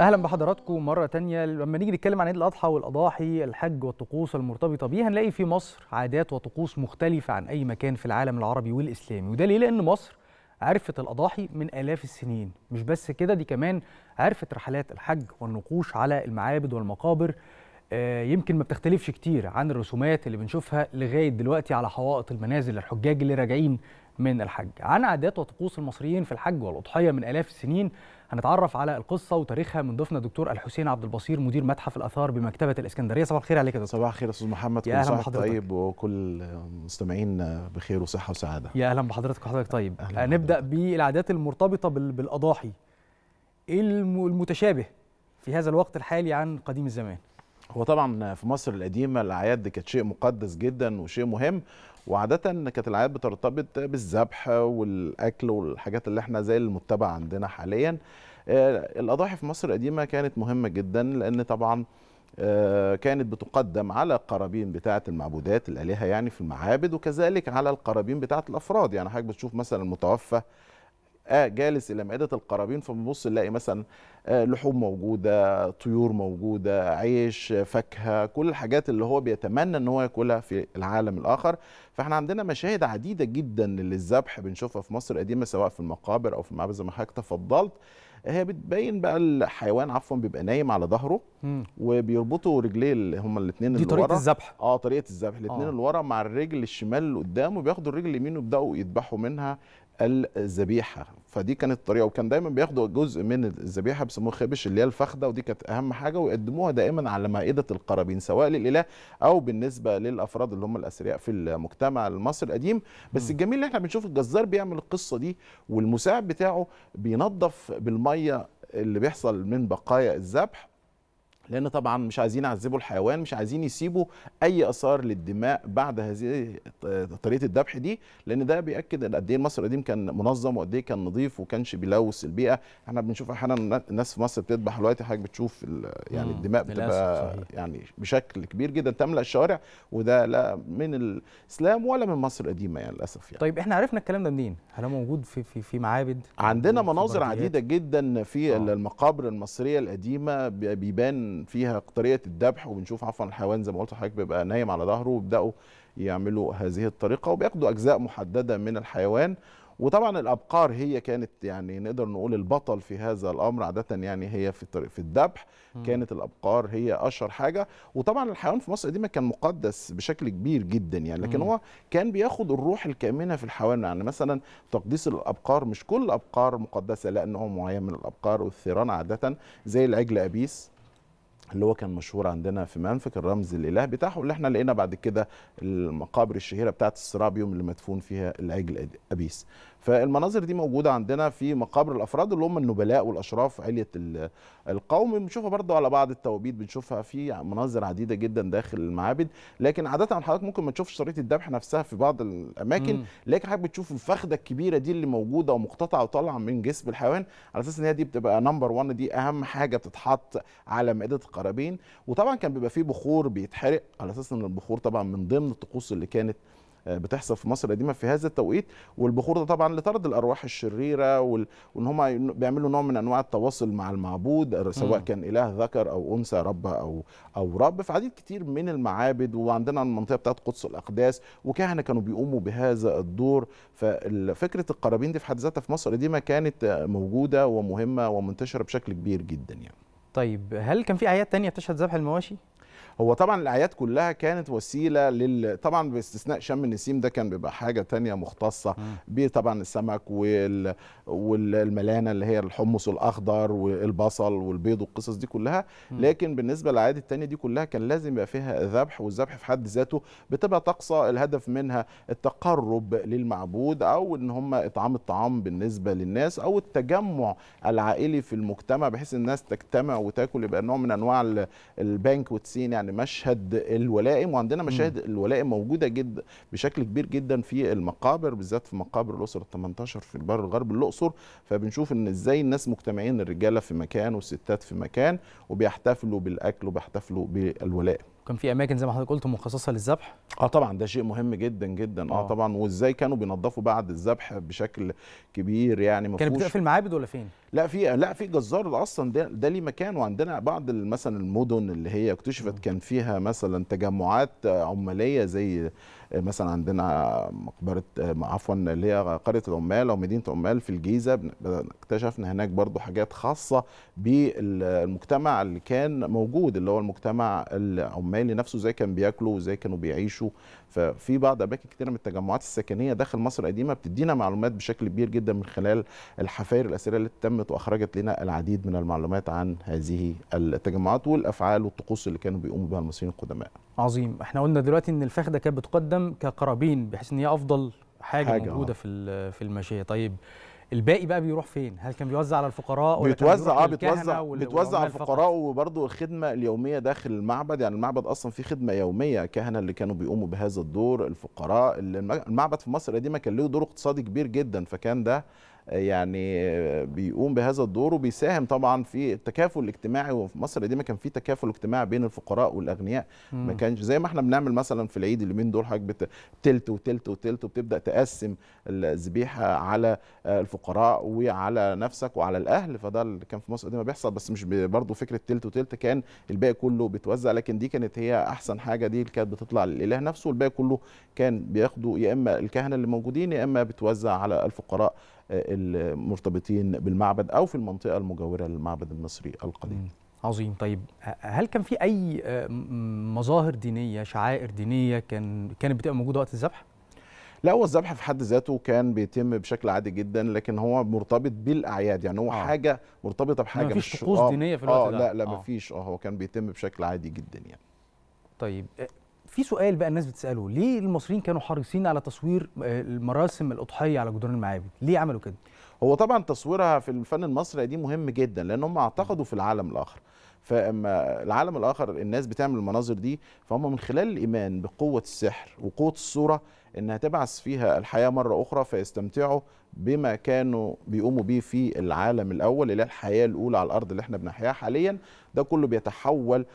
اهلا بحضراتكم مره تانية لما نيجي نتكلم عن عيد الاضحى والاضاحي الحج والطقوس المرتبطه بيه هنلاقي في مصر عادات وطقوس مختلفه عن اي مكان في العالم العربي والاسلامي وده ليه لان مصر عرفت الاضاحي من الاف السنين مش بس كده دي كمان عرفت رحلات الحج والنقوش على المعابد والمقابر آه، يمكن ما بتختلفش كتير عن الرسومات اللي بنشوفها لغايه دلوقتي على حوائط المنازل الحجاج اللي راجعين من الحج عن عادات وطقوس المصريين في الحج والأضحية من آلاف السنين هنتعرف على القصة وتاريخها من ضيفنا الدكتور الحسين عبد البصير مدير متحف الآثار بمكتبة الإسكندرية صباح الخير عليك يا دكتور صباح الخير أستاذ محمد يا أهلا بحضرتك طيب وكل مستمعين بخير وصحة وسعادة يا أهلا بحضرتك وحضرتك طيب هنبدأ بالعادات المرتبطة بالأضاحي المتشابه في هذا الوقت الحالي عن قديم الزمان هو طبعا في مصر القديمه الاعياد دي كانت شيء مقدس جدا وشيء مهم وعاده كانت العادات بترتبط بالذبح والاكل والحاجات اللي احنا زي المتبع عندنا حاليا آه، الاضاحي في مصر القديمه كانت مهمه جدا لان طبعا آه، كانت بتقدم على القرابين بتاعه المعبودات الالهه يعني في المعابد وكذلك على القرابين بتاعه الافراد يعني حضرتك بتشوف مثلا المتوفى آه، جالس الى مائده القرابين فبنبص نلاقي مثلا آه، لحوم موجوده طيور موجوده عيش فاكهه كل الحاجات اللي هو بيتمنى ان هو ياكلها في العالم الاخر فاحنا عندنا مشاهد عديده جدا للذبح بنشوفها في مصر القديمه سواء في المقابر او في المعابد زي ما حضرتك تفضلت هي بتبين بقى الحيوان عفوا بيبقى نايم على ظهره وبيربطوا رجليه اللي هما الاثنين اللي ورا دي طريقه الذبح اه طريقه الذبح الاثنين آه. اللي ورا مع الرجل الشمال اللي قدام وبياخدوا الرجل اليمين ويبداوا يذبحوا منها الذبيحه فدي كانت الطريقه وكان دايما بياخدوا جزء من الذبيحه بيسموه خبش اللي هي الفخده ودي كانت اهم حاجه ويقدموها دائما على مائده القرابين سواء للاله او بالنسبه للافراد اللي هم الاثرياء في المجتمع المصري القديم بس م. الجميل ان احنا بنشوف الجزار بيعمل القصه دي والمساعد بتاعه بينظف بالميه اللي بيحصل من بقايا الذبح لان طبعا مش عايزين يعذبوا الحيوان مش عايزين يسيبوا اي اثار للدماء بعد هذه طريقه الذبح دي لان ده بياكد قد ايه مصر القديم كان منظم وقد ايه كان نظيف وكانش بيلوث البيئه احنا بنشوف احيانا الناس في مصر بتذبح دلوقتي حضرتك بتشوف يعني الدماء بتبقى يعني بشكل كبير جدا تملا الشوارع وده لا من الاسلام ولا من مصر القديمه يعني للاسف يعني طيب احنا عرفنا الكلام ده منين هل هو موجود في في في معابد عندنا مناظر عديده جدا في آه. المقابر المصريه القديمه بيبان فيها طريقه الذبح وبنشوف عفوا الحيوان زي ما قلت لحضرتك بيبقى نايم على ظهره وبداوا يعملوا هذه الطريقه وبياخدوا اجزاء محدده من الحيوان وطبعا الابقار هي كانت يعني نقدر نقول البطل في هذا الامر عاده يعني هي في الطريق في الذبح كانت الابقار هي اشهر حاجه وطبعا الحيوان في مصر القديمه كان مقدس بشكل كبير جدا يعني لكن هو كان بياخد الروح الكامنه في الحيوان يعني مثلا تقديس الابقار مش كل الابقار مقدسه لانه نوع معين من الابقار والثيران عاده زي العجل ابيس اللي هو كان مشهور عندنا في منفك الرمز الاله بتاعه اللي احنا لقينا بعد كده المقابر الشهيره بتاعه الصراع بيوم اللي مدفون فيها العجل ابيس فالمناظر دي موجوده عندنا في مقابر الافراد اللي هم النبلاء والاشراف عليه القوم بنشوفها برضو على بعض التوابيت بنشوفها في مناظر عديده جدا داخل المعابد لكن عاده حضرتك ممكن ما تشوفش شريط الذبح نفسها في بعض الاماكن لكن حضرتك بتشوف الفخده الكبيره دي اللي موجوده ومقتطعه وطالعه من جسم الحيوان على اساس ان هي دي بتبقى نمبر 1 دي اهم حاجه بتتحط على مائده القرابين وطبعا كان بيبقى فيه بخور بيتحرق على اساس ان البخور طبعا من ضمن الطقوس اللي كانت آه، بتحصل في مصر القديمه في هذا التوقيت والبخور ده طبعا لطرد الارواح الشريره وان هم بيعملوا نوع من انواع التواصل مع المعبود آه، سواء كان اله ذكر او انثى رب او او رب في عديد كتير من المعابد وعندنا المنطقه بتاعت قدس الاقداس وكهنه كانوا بيقوموا بهذا الدور ففكره القرابين دي في حد ذاتها في مصر القديمه كانت آه، موجوده ومهمه ومنتشره بشكل كبير جدا يعني طيب هل كان في اعياد تانية بتشهد ذبح المواشي هو طبعا الاعياد كلها كانت وسيله لل طبعا باستثناء شم النسيم ده كان بيبقى حاجه تانية مختصه بطبعا السمك وال... والملانه اللي هي الحمص الاخضر والبصل والبيض والقصص دي كلها لكن بالنسبه للاعياد التانية دي كلها كان لازم يبقى فيها ذبح والذبح في حد ذاته بتبقى تقصى الهدف منها التقرب للمعبود او ان هم اطعام الطعام بالنسبه للناس او التجمع العائلي في المجتمع بحيث الناس تجتمع وتاكل يبقى نوع من انواع البانكوت سين يعني يعني مشهد الولائم وعندنا مشاهد الولائم موجوده جدا بشكل كبير جدا في المقابر بالذات في مقابر الاسر ال 18 في البر الغرب الاقصر فبنشوف ان ازاي الناس مجتمعين الرجاله في مكان والستات في مكان وبيحتفلوا بالاكل وبيحتفلوا بالولائم كان في اماكن زي ما حضرتك قلت مخصصه للذبح اه طبعا ده شيء مهم جدا جدا اه, آه طبعا وازاي كانوا بينظفوا بعد الذبح بشكل كبير يعني مفهوش كانت بتقفل المعابد ولا فين لا في لا في جزار اصلا ده, ده ليه مكان وعندنا بعض مثلا المدن اللي هي اكتشفت كان فيها مثلا تجمعات عماليه زي مثلا عندنا مقبره عفوا اللي هي قريه العمال او مدينه عمال في الجيزه اكتشفنا هناك برضو حاجات خاصه بالمجتمع اللي كان موجود اللي هو المجتمع العمالي نفسه ازاي كان بياكلوا وازاي كانوا بيعيشوا ففي بعض اماكن كتيره من التجمعات السكنيه داخل مصر القديمه بتدينا معلومات بشكل كبير جدا من خلال الحفاير الاثريه اللي تم وسجلت واخرجت لنا العديد من المعلومات عن هذه التجمعات والافعال والطقوس اللي كانوا بيقوموا بها المصريين القدماء. عظيم، احنا قلنا دلوقتي ان الفخده كانت بتقدم كقرابين بحيث ان هي افضل حاجه, حاجة موجوده آه. في في الماشيه، طيب الباقي بقى بيروح فين؟ هل كان بيوزع على الفقراء ولا بيتوزع اه بيتوزع بيتوزع على الفقراء وبرضه الخدمه اليوميه داخل المعبد يعني المعبد اصلا فيه خدمه يوميه كهنه اللي كانوا بيقوموا بهذا الدور الفقراء المعبد في مصر القديمه كان له دور اقتصادي كبير جدا فكان ده يعني بيقوم بهذا الدور وبيساهم طبعا في التكافل الاجتماعي وفي مصر القديمه كان في تكافل اجتماعي بين الفقراء والاغنياء ما كانش زي ما احنا بنعمل مثلا في العيد اليومين دول حضرتك بتلت وتلت وتلت وبتبدا تقسم الذبيحه على الفقراء وعلى نفسك وعلى الاهل فده اللي كان في مصر القديمه بيحصل بس مش برضه فكره تلت وتلت كان الباقي كله بيتوزع لكن دي كانت هي احسن حاجه دي كانت بتطلع للاله نفسه والباقي كله كان بياخده يا اما الكهنه اللي موجودين يا اما بتوزع على الفقراء المرتبطين بالمعبد أو في المنطقة المجاورة للمعبد المصري القديم عظيم طيب هل كان في أي مظاهر دينية شعائر دينية كان كانت بتبقى موجودة وقت الذبح؟ لا هو الذبح في حد ذاته كان بيتم بشكل عادي جدا لكن هو مرتبط بالاعياد يعني هو آه. حاجه مرتبطه بحاجه يعني مفيش مش طقوس آه دينيه في الوقت آه ده لا لا آه. مفيش اه هو كان بيتم بشكل عادي جدا يعني طيب في سؤال بقى الناس بتساله ليه المصريين كانوا حريصين على تصوير آه، المراسم الاضحيه على جدران المعابد ليه عملوا كده هو طبعا تصويرها في الفن المصري دي مهم جدا لان هم اعتقدوا في العالم الاخر فاما العالم الاخر الناس بتعمل المناظر دي فهم من خلال الايمان بقوه السحر وقوه الصوره انها تبعث فيها الحياه مره اخرى فيستمتعوا بما كانوا بيقوموا به في العالم الاول اللي هي الحياه الاولى على الارض اللي احنا بنحياها حاليا ده كله بيتحول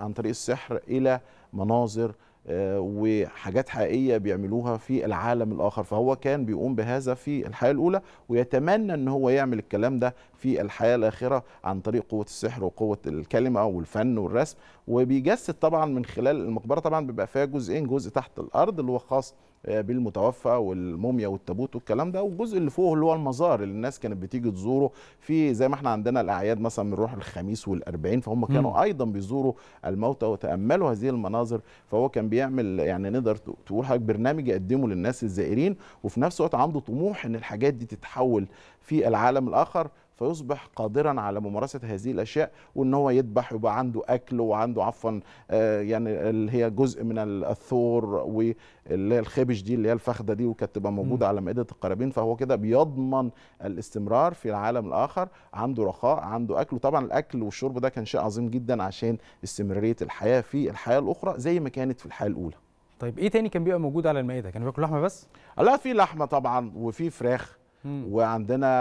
عن طريق السحر الى مناظر آه، وحاجات حقيقيه بيعملوها في العالم الاخر فهو كان بيقوم بهذا في الحياه الاولى ويتمنى ان هو يعمل الكلام ده في الحياه الاخره عن طريق قوه السحر وقوه الكلمه والفن والرسم وبيجسد طبعا من خلال المقبره طبعا بيبقى فيها جزئين جزء تحت الارض اللي هو خاص آه، بالمتوفى والموميا والتابوت والكلام ده والجزء اللي فوق اللي هو المزار اللي الناس كانت بتيجي تزوره في زي ما احنا عندنا الاعياد مثلا بنروح الخميس والاربعين فهم كانوا م. ايضا بيزوروا الموتى وتاملوا هذه المناظر فهو كان بيعمل يعني نقدر تقول حاجه برنامج يقدمه للناس الزائرين وفي نفس الوقت عنده طموح ان الحاجات دي تتحول في العالم الاخر فيصبح قادرا على ممارسه هذه الاشياء وان هو يذبح ويبقى عنده اكل وعنده عفوا آه، يعني اللي هي جزء من الثور واللي هي الخبش دي اللي هي الفخده دي وكانت تبقى موجوده على مائده القرابين فهو كده بيضمن الاستمرار في العالم الاخر عنده رخاء عنده اكل وطبعا الاكل والشرب ده كان شيء عظيم جدا عشان استمراريه الحياه في الحياه الاخرى زي ما كانت في الحياه الاولى طيب ايه تاني كان بيبقى موجود على المائده كان بياكل لحمه بس لا في لحمه طبعا وفي فراخ وعندنا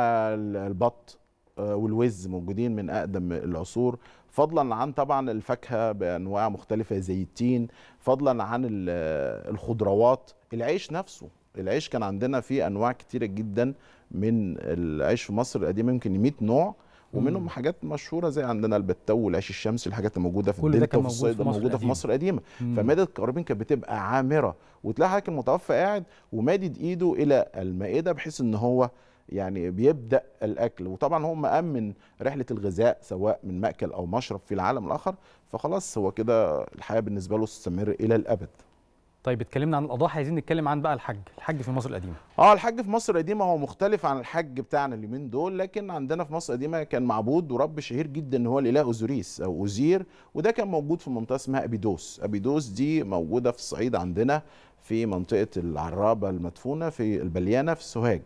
البط آه، والوز موجودين من اقدم العصور فضلا عن طبعا الفاكهه بانواع مختلفه زي التين فضلا عن آه، الخضروات العيش نفسه العيش كان عندنا فيه انواع كتيره جدا من العيش في مصر القديمه يمكن 100 نوع ومنهم مم. حاجات مشهوره زي عندنا البتو والعيش الشمسي الحاجات الموجوده في الدلتا وفي الصيد موجوده في مصر القديمه فماده القرابين كانت بتبقى عامره وتلاقي حضرتك المتوفى قاعد ومادد ايده الى المائده بحيث ان هو يعني بيبدا الاكل وطبعا هو مامن رحله الغذاء سواء من ماكل او مشرب في العالم الاخر فخلاص هو كده الحياه بالنسبه له تستمر الى الابد طيب اتكلمنا عن الاضاحي عايزين نتكلم عن بقى الحج الحج في مصر القديمه اه الحج في مصر القديمه هو مختلف عن الحج بتاعنا اليومين دول لكن عندنا في مصر القديمه كان معبود ورب شهير جدا ان هو الاله اوزوريس او اوزير وده كان موجود في منطقه اسمها ابيدوس ابيدوس دي موجوده في الصعيد عندنا في منطقه العرابه المدفونه في البليانه في سوهاج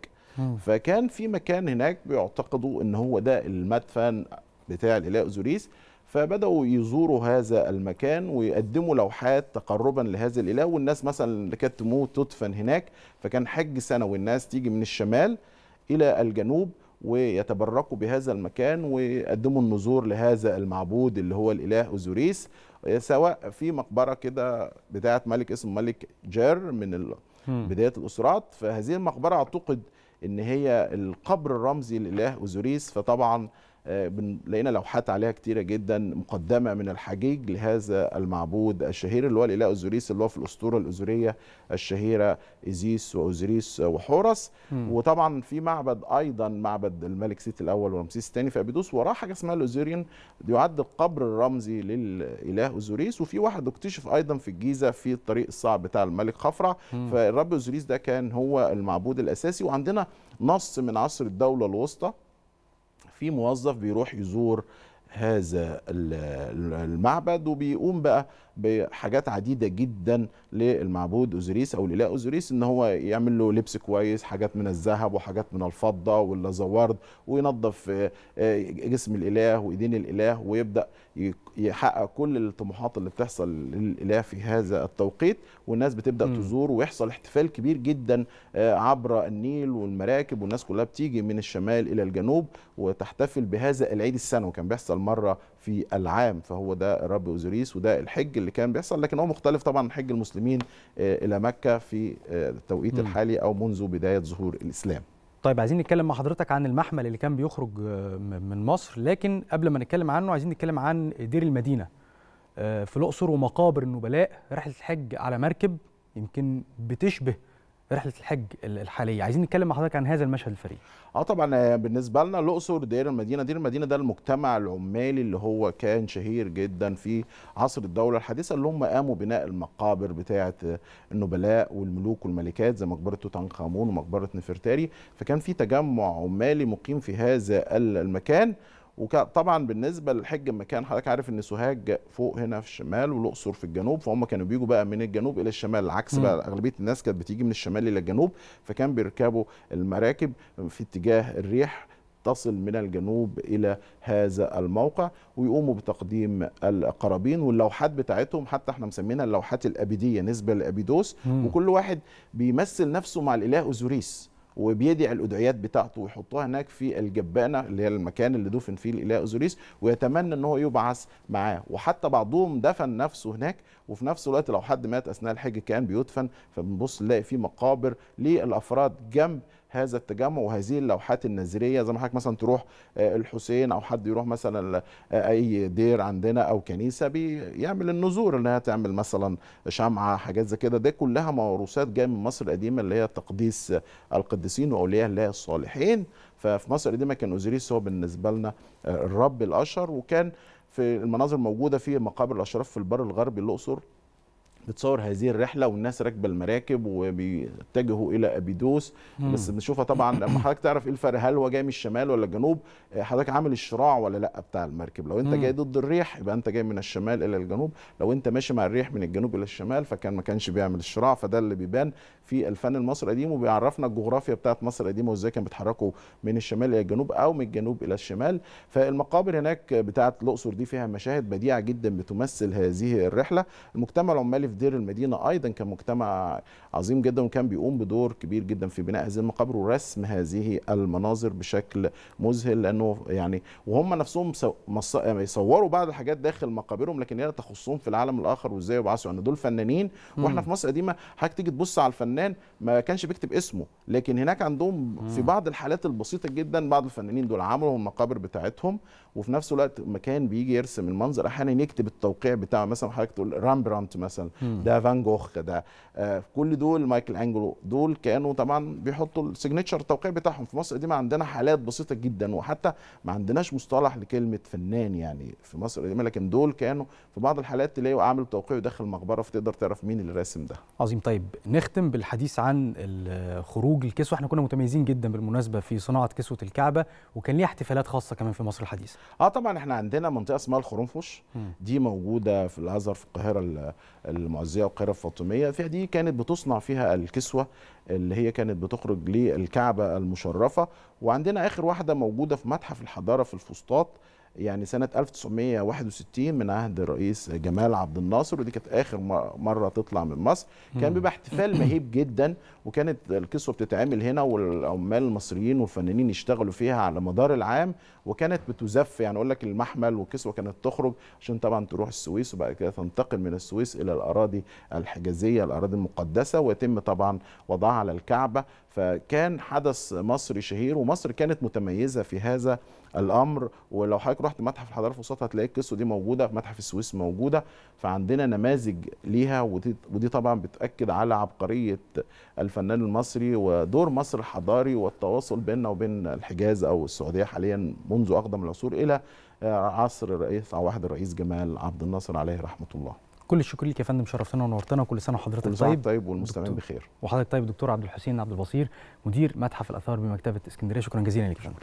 فكان في مكان هناك بيعتقدوا ان هو ده المدفن بتاع الاله اوزوريس فبداوا يزوروا هذا المكان ويقدموا لوحات تقربا لهذا الاله والناس مثلا اللي كانت تموت تدفن هناك فكان حج سنوي الناس تيجي من الشمال الى الجنوب ويتبركوا بهذا المكان ويقدموا النذور لهذا المعبود اللي هو الاله اوزوريس سواء في مقبره كده بتاعه ملك اسمه ملك جير من بدايه الاسرات فهذه المقبره اعتقد ان هي القبر الرمزي للاله اوزوريس فطبعا آه، لقينا لوحات عليها كتيرة جدا مقدمة من الحجيج لهذا المعبود الشهير اللي هو الإله أوزوريس اللي هو في الأسطورة الأزورية الشهيرة إيزيس وأوزوريس وحورس وطبعا في معبد أيضا معبد الملك سيت الأول ورمسيس الثاني في أبيدوس وراه حاجة اسمها الأوزوريون يعد القبر الرمزي للإله أوزوريس وفي واحد اكتشف أيضا في الجيزة في الطريق الصعب بتاع الملك خفرع فالرب أوزوريس ده كان هو المعبود الأساسي وعندنا نص من عصر الدولة الوسطى في موظف بيروح يزور هذا المعبد وبيقوم بقى بحاجات عديده جدا للمعبود اوزوريس او الاله اوزوريس ان هو يعمل له لبس كويس حاجات من الذهب وحاجات من الفضه واللازورد وينظف آه، آه، جسم الاله وايدين الاله ويبدا يحقق كل الطموحات اللي بتحصل للاله في هذا التوقيت والناس بتبدا م. تزور ويحصل احتفال كبير جدا آه، عبر النيل والمراكب والناس كلها بتيجي من الشمال الى الجنوب وتحتفل بهذا العيد السنوي كان بيحصل مره في العام فهو ده الرب اوزوريس وده الحج اللي كان بيحصل لكن هو مختلف طبعا عن حج المسلمين آه، الى مكه في آه، التوقيت الحالي او منذ بدايه ظهور الاسلام طيب عايزين نتكلم مع حضرتك عن المحمل اللي كان بيخرج آه، من مصر لكن قبل ما نتكلم عنه عايزين نتكلم عن دير المدينه في الاقصر ومقابر النبلاء رحله الحج على مركب يمكن بتشبه رحله الحج الحاليه عايزين نتكلم مع حضرتك عن هذا المشهد الفريد اه طبعا آه، بالنسبه لنا الاقصر دير المدينه دير المدينه ده المجتمع العمالي اللي هو كان شهير جدا في عصر الدوله الحديثه اللي هم قاموا بناء المقابر بتاعه النبلاء والملوك والملكات زي مقبره توت عنخ امون ومقبره نفرتاري فكان في تجمع عمالي مقيم في هذا المكان وطبعا بالنسبه للحج لما كان حضرتك عارف ان سوهاج فوق هنا في الشمال والاقصر في الجنوب فهم كانوا بيجوا بقى من الجنوب الى الشمال العكس بقى اغلبيه الناس كانت بتيجي من الشمال الى الجنوب فكان بيركبوا المراكب في اتجاه الريح تصل من الجنوب الى هذا الموقع ويقوموا بتقديم القرابين واللوحات بتاعتهم حتى احنا مسمينها اللوحات الابيديه نسبه لابيدوس وكل واحد بيمثل نفسه مع الاله اوزوريس وبيدعي الادعيات بتاعته ويحطها هناك في الجبانه اللي هي المكان اللي دفن فيه الاله اوزوريس ويتمنى ان هو يبعث معاه وحتى بعضهم دفن نفسه هناك وفي نفس الوقت لو حد مات اثناء الحج كان بيدفن فبنبص نلاقي في مقابر للافراد جنب هذا التجمع وهذه اللوحات النذريه زي ما حضرتك مثلا تروح آه، الحسين او حد يروح مثلا آه، اي دير عندنا او كنيسه بيعمل النذور انها تعمل مثلا شمعه حاجات زي كده دي كلها موروثات جايه من مصر القديمه اللي هي تقديس آه، القديسين واولياء الله الصالحين ففي مصر القديمه كان اوزيريس هو بالنسبه لنا الرب الاشهر وكان في المناظر موجوده في مقابر الاشراف في البر الغربي الاقصر بتصور هذه الرحله والناس راكبه المراكب وبيتجهوا الى ابيدوس بس بنشوفها طبعا لما حضرتك تعرف ايه الفرق هل هو جاي من الشمال ولا الجنوب حضرتك عامل الشراع ولا لا بتاع المركب لو انت جاي ضد الريح يبقى انت جاي من الشمال الى الجنوب لو انت ماشي مع الريح من الجنوب الى الشمال فكان ما كانش بيعمل الشراع فده اللي بيبان في الفن المصري القديم وبيعرفنا الجغرافيا بتاعت مصر القديمه وازاي كانوا بيتحركوا من الشمال الى الجنوب او من الجنوب الى الشمال فالمقابر هناك بتاعت الاقصر دي فيها مشاهد بديعه جدا بتمثل هذه الرحله المجتمع العمالي عارف دير المدينه ايضا كان مجتمع عظيم جدا وكان بيقوم بدور كبير جدا في بناء هذه المقابر ورسم هذه المناظر بشكل مذهل لانه يعني وهم نفسهم يصوروا يعني بعض الحاجات داخل مقابرهم لكن هي تخصهم في العالم الاخر وازاي يبعثوا ان يعني دول فنانين واحنا في مصر قديمه حضرتك تيجي تبص على الفنان ما كانش بيكتب اسمه لكن هناك عندهم في بعض الحالات البسيطه جدا بعض الفنانين دول عملوا المقابر بتاعتهم وفي نفس الوقت مكان بيجي يرسم المنظر احيانا يكتب التوقيع بتاعه مثلا حضرتك تقول رامبرانت مثلا ده فان جوخ ده آه، كل دول مايكل انجلو دول كانوا طبعا بيحطوا السيجنتشر التوقيع بتاعهم في مصر دي ما عندنا حالات بسيطه جدا وحتى ما عندناش مصطلح لكلمه فنان يعني في مصر القديمه لكن دول كانوا في بعض الحالات تلاقيه عامل توقيع داخل المقبره فتقدر تعرف مين اللي راسم ده عظيم طيب نختم بالحديث عن خروج الكسوه احنا كنا متميزين جدا بالمناسبه في صناعه كسوه الكعبه وكان ليها احتفالات خاصه كمان في مصر الحديثه اه طبعا احنا عندنا منطقه اسمها الخرنفش دي موجوده في الازهر في القاهره المعزيه والقاره الفاطميه دي كانت بتصنع فيها الكسوه اللي هي كانت بتخرج للكعبه المشرفه وعندنا اخر واحده موجوده في متحف الحضاره في الفسطاط يعني سنة 1961 من عهد الرئيس جمال عبد الناصر ودي كانت آخر مرة تطلع من مصر كان بيبقى احتفال مهيب جدا وكانت القصة بتتعمل هنا والعمال المصريين والفنانين يشتغلوا فيها على مدار العام وكانت بتزف يعني أقول لك المحمل والكسوة كانت تخرج عشان طبعا تروح السويس وبعد كده تنتقل من السويس إلى الأراضي الحجازية الأراضي المقدسة ويتم طبعا وضعها على الكعبة فكان حدث مصري شهير ومصر كانت متميزة في هذا الامر ولو حضرتك رحت متحف الحضاره وسط هتلاقي القصه دي موجوده في متحف السويس موجوده فعندنا نماذج ليها ودي, ودي طبعا بتاكد على عبقريه الفنان المصري ودور مصر الحضاري والتواصل بيننا وبين الحجاز او السعوديه حاليا منذ اقدم العصور الى آه، عصر الرئيس او واحد الرئيس جمال عبد الناصر عليه رحمه الله كل الشكر ليك يا فندم شرفتنا ونورتنا كل سنه وحضرتك طيب كل سنه طيب, طيب، والمستمعين بخير وحضرتك طيب دكتور عبد الحسين عبد البصير مدير متحف الاثار بمكتبه اسكندريه شكرا جزيلا لك يا فندم